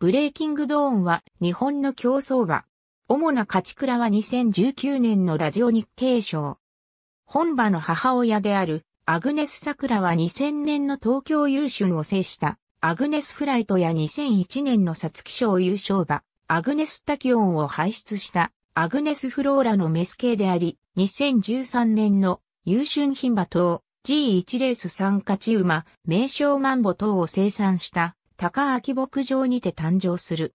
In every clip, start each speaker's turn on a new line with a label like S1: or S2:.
S1: ブレイキングドーンは日本の競争馬。主な勝ち倉は2019年のラジオ日経賞。本場の母親であるアグネス桜は2000年の東京優秀を制したアグネスフライトや2001年の皐月賞優勝馬アグネスタキオンを輩出したアグネスフローラのメス系であり2013年の優秀品馬等 G1 レース加勝ウ馬名称マンボ等を生産した高秋牧場にて誕生する。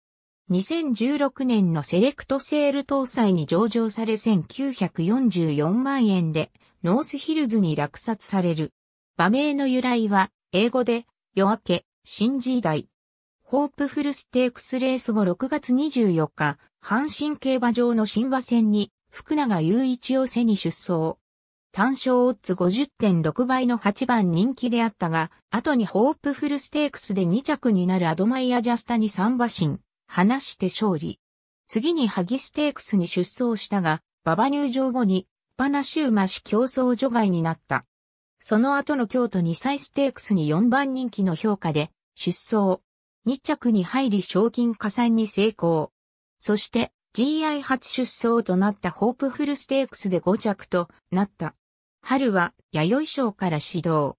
S1: 2016年のセレクトセール搭載に上場され1944万円でノースヒルズに落札される。馬名の由来は英語で夜明け、新時代。ホープフルステークスレース後6月24日、阪神競馬場の新馬戦に福永雄一を背に出走。単勝オッズ50.6倍の8番人気であったが、後にホープフルステークスで2着になるアドマイアジャスタに3馬身、離して勝利。次にハギステークスに出走したが、馬場入場後に、パナシウマ氏競争除外になった。その後の京都2歳ステークスに4番人気の評価で、出走。2着に入り賞金加算に成功。そして、GI 初出走となったホープフルステークスで5着となった。春は弥生賞から始動。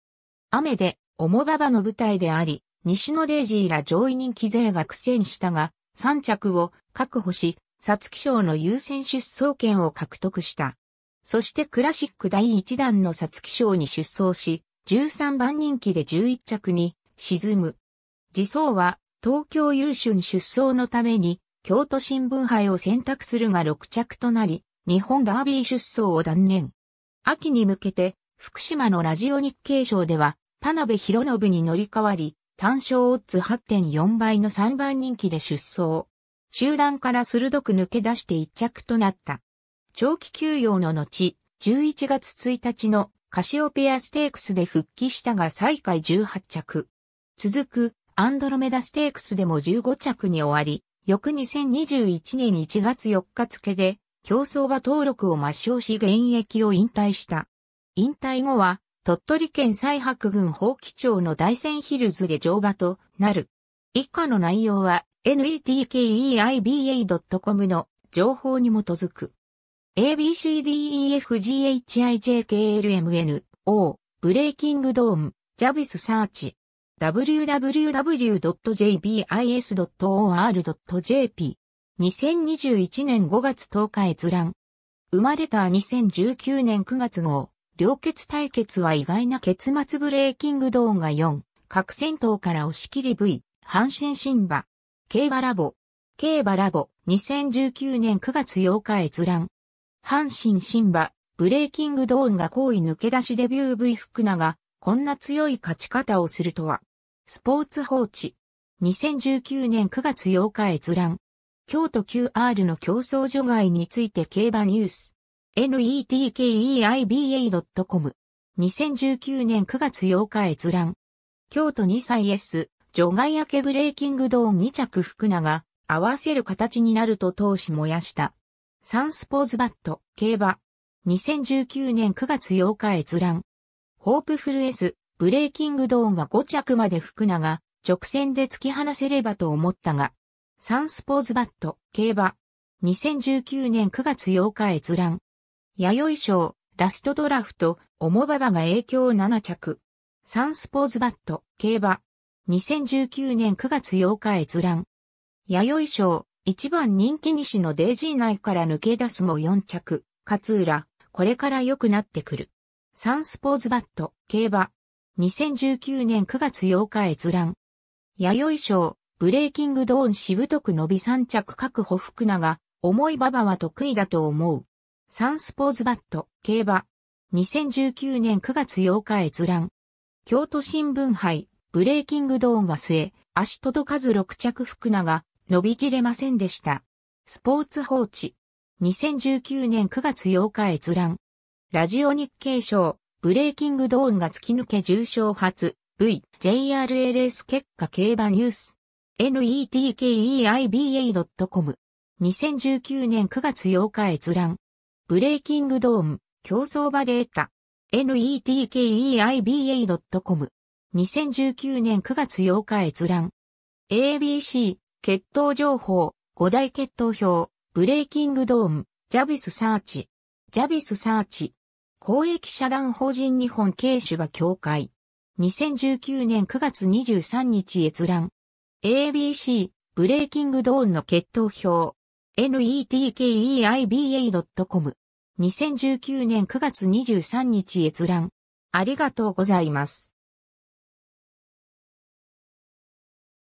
S1: 雨で、おもばばの舞台であり、西野デイジーら上位人気勢が苦戦したが、3着を確保し、皐月賞の優先出走権を獲得した。そしてクラシック第1弾の皐月賞に出走し、13番人気で11着に沈む。自走は東京優春出走のために京都新聞杯を選択するが6着となり、日本ダービー出走を断念。秋に向けて、福島のラジオ日経賞では、田辺博信に乗り換わり、単勝オッズ8.4倍の3番人気で出走。集団から鋭く抜け出して1着となった。長期休養の後、11月1日のカシオペアステークスで復帰したが最下位18着。続くアンドロメダステークスでも15着に終わり、翌2021年1月4日付で競争馬登録を抹消し現役を引退した。引退後は、鳥取県西白郡法規町の大戦ヒルズで乗馬となる。以下の内容は netkeiba.com の情報に基づく。abcdefghijklmno ブレイキングドームジャビスサーチ www.jbis.or.jp 2021年5月10日閲覧。生まれた2019年9月号、両決対決は意外な結末ブレーキング動画4、核戦闘から押し切り V、阪神新馬、競馬ラボ、競馬ラボ、2019年9月8日閲覧。阪神新馬、ブレーキングドーンが好意抜け出しデビュー V 福永、こんな強い勝ち方をするとは。スポーツ放置。2019年9月8日閲覧。京都 QR の競争除外について競馬ニュース。netkeiba.com 2019年9月8日閲覧。京都2歳 S、除外明けブレーキングドーン2着福永、合わせる形になると投資燃やした。サンスポーズバット、競馬。2019年9月8日閲覧。ホープフル S、ブレーキングドーンは5着まで福永、直線で突き放せればと思ったが、サンスポーズバット、競馬。2019年9月8日閲覧。弥生賞、ラストドラフト、オモババが影響7着。サンスポーズバット、競馬。2019年9月8日閲覧。弥生賞、一番人気西のデイジー内から抜け出すも4着。勝浦、これから良くなってくる。サンスポーズバット、競馬。2019年9月8日閲覧。弥生賞、ブレイキングドーンしぶとく伸び三着各歩福永、重い馬場は得意だと思う。サンスポーズバット、競馬。2019年9月8日閲覧。京都新聞杯、ブレイキングドーンは末、足届かず6着福永、伸びきれませんでした。スポーツ放置。2019年9月8日閲覧。ラジオ日経賞、ブレイキングドーンが突き抜け重賞発、V、JRLS 結果競馬ニュース。netkeiba.com。2019年9月8日閲覧。ブレイキングドーム、競争場データ。netkeiba.com。2019年9月8日閲覧。ABC、血統情報、5大血統表、ブレイキングドーム、ジャビスサーチ。ジャビスサーチ。公益社団法人日本経手場協会。2019年9月23日閲覧。ABC、ブレイキングドーンの決闘表。netkeiba.com。2019年9月23日閲覧。ありがとうございます。